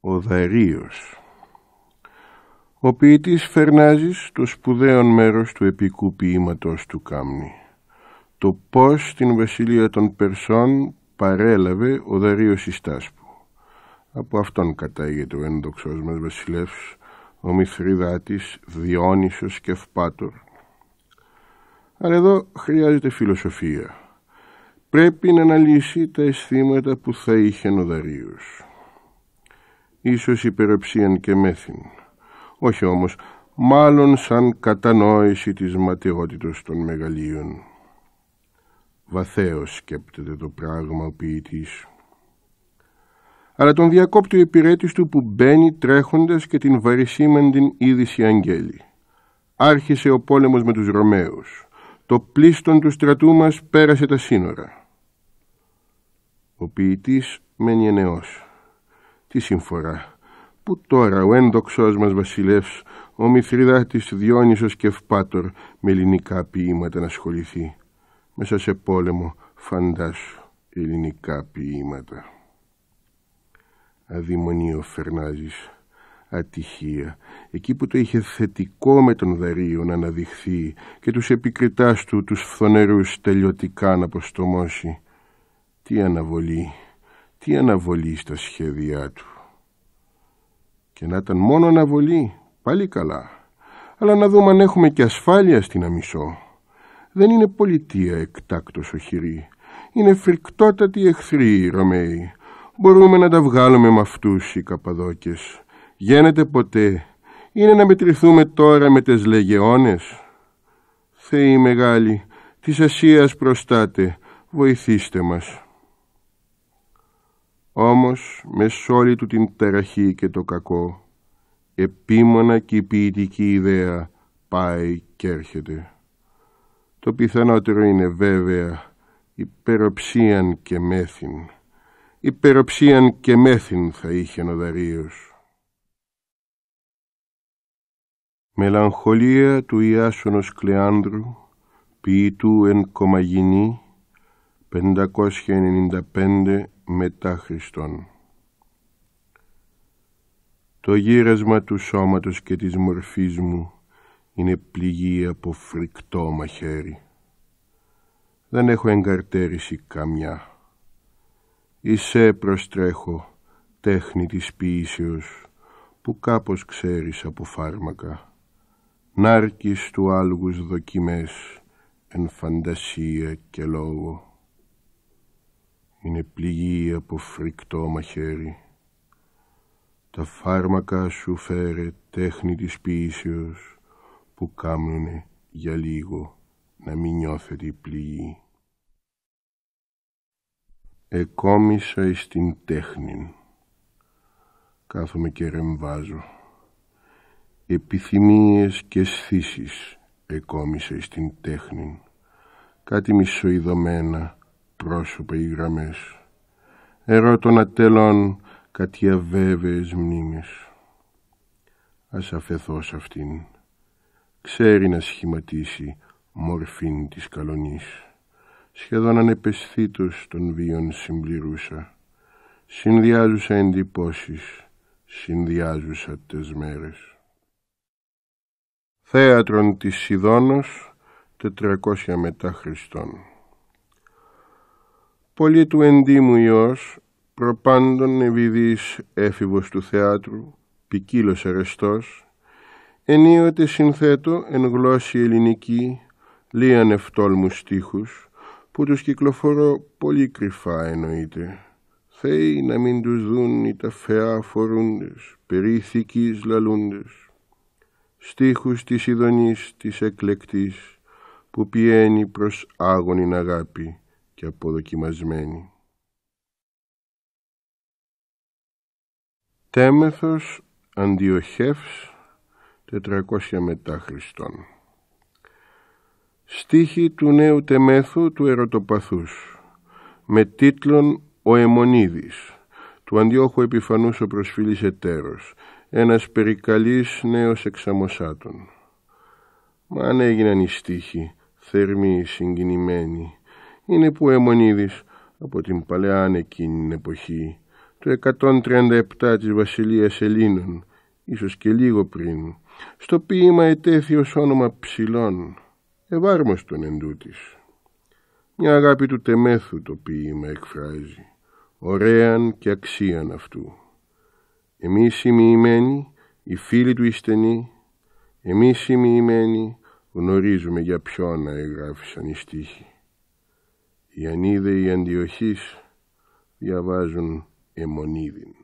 ο Δαρίος. Ο ποιητής φερνάζει το σπουδαίο μέρος του επικού ποίηματος του Κάμνη. Το πώς στην βασιλεία των Περσών παρέλαβε ο Δαρίος Ιστάσπου. Από αυτόν κατάγεται ο ένδοξός μας βασιλεύς, ο Μηθριδάτης, Διόνυσος και Ευπάτορ. Αλλά εδώ χρειάζεται φιλοσοφία. Πρέπει να αναλύσει τα αισθήματα που θα είχε ο Δαρίος ίσως υπεροψίαν και μέθην. Όχι όμως, μάλλον σαν κατανόηση της ματαιότητος των μεγαλείων. Βαθέως σκέπτεται το πράγμα ο ποιητής. Αλλά τον διακόπτει ο υπηρέτης του που μπαίνει τρέχοντας και την την είδηση αγγέλη. Άρχισε ο πόλεμος με τους Ρωμαίους. Το πλήστον του στρατού μας πέρασε τα σύνορα. Ο ποιητής μένει ενεός. Τι συμφορά. Πού τώρα ο ένδοξός μας βασιλεύς, ο Μηθριδάτης Διόνυσος και Ευπάτορ με ελληνικά ποίηματα να ασχοληθεί. Μέσα σε πόλεμο φαντάσου ελληνικά ποίηματα. Αδειμονίο Φερνάζης, ατυχία, εκεί που το είχε θετικό με τον Δαρείο να αναδειχθεί και τους επικριτάς του τους φθονερούς τελειωτικά να αποστομώσει. Τι αναβολή, τι αναβολή στα σχέδιά του. Και να ήταν μόνο αναβολή, πάλι καλά. Αλλά να δούμε αν έχουμε και ασφάλεια στην αμισό. Δεν είναι πολιτεία εκτάκτος χειρή. Είναι φρικτότατοι εχθροί οι Ρωμαίοι. Μπορούμε να τα βγάλουμε με αυτούς οι καπαδόκες. Γένεται ποτέ. Είναι να μετρηθούμε τώρα με τις λεγεώνες. Θεοί μεγάλοι, της Ασίας προστάτε, βοηθήστε μας. Όμως μες όλη του την ταραχή και το κακό επίμονα και η ποιητική ιδέα πάει και έρχεται. Το πιθανότερο είναι βέβαια υπεροψίαν και μέθην. Υπεροψίαν και μέθην θα είχε ο Δαρίος. Μελαγχολία του Ιάσονος Κλεάνδρου, ποιητού εν κομαγινή, 595 μετά Χριστόν. Το γύρασμα του σώματος και της μορφής μου είναι πληγή από φρικτό μαχαίρι. Δεν έχω εγκαρτέρηση καμιά. Είσαι, προστρέχω τέχνη της ποιήσεως που κάπως ξέρεις από φάρμακα. Νάρκης του άλγους δοκιμές εν φαντασία και λόγο είναι πληγή από φρικτό μαχαίρι. Τα φάρμακα σου φέρε τέχνη της ποιήσεως που κάμνουνε για λίγο να μην νιώθετε η πληγή. Εκόμισα εις την τέχνην. Κάθομαι και ρεμβάζω. Επιθυμίες και αισθήσεις εκόμισα εις την τέχνην. Κάτι μισοειδωμένα, πρόσωπα ή γραμμές. Ερώτων ατέλων κάτι αβέβαιες μνήμες. Ας αφαιθώ σ' αυτήν. Ξέρει να σχηματίσει μορφήν της καλονής. Σχεδόν ανεπεσθήτως των βίων συμπληρούσα. Συνδυάζουσα εντυπώσεις, συνδυάζουσα τες μέρες. Θέατρον της Σιδώνος, 400 μετά Χριστόν πολύ του ενδύμου ιός, προπάντων ευηδής έφηβος του θεάτρου, ποικίλος αρεστός, ενίοτε συνθέτω εν γλώσση ελληνική λίαν ευτόλμους στίχους, που τους κυκλοφορώ πολύ κρυφά εννοείται. Θεοί να μην τους δουν οι τα φεά φορούντες, περί λαλούντες. Στίχους της ειδονής της εκλεκτής, που πιένει προς άγονην αγάπη, και αποδοκιμασμένη. Τέμεθος Αντιοχεύς 400 μετά Χριστόν Στίχη του νέου Τεμέθου του Ερωτοπαθούς με τίτλον «Ο Αιμονίδης» του Αντιόχου Επιφανούς ο προσφύλης εταίρος ένας περικαλής νέος εξαμοσάτων. Μα αν έγιναν οι στίχοι θερμοί συγκινημένοι είναι που Αιμονίδης από την παλαιά εκείνη εποχή, το 137 της βασιλείας Ελλήνων, ίσως και λίγο πριν, στο ποίημα ετέθη ως όνομα ψηλών, ευάρμοστον εν τούτης. Μια αγάπη του τεμέθου το ποίημα εκφράζει, ωραίαν και αξίαν αυτού. Εμείς οι μοιημένοι, οι φίλοι του οι εμείς οι μοιημένοι γνωρίζουμε για ποιον να εγγράφησαν οι στίχοι. Οι Ανίδεοι Αντιοχής διαβάζουν αιμονίδιν.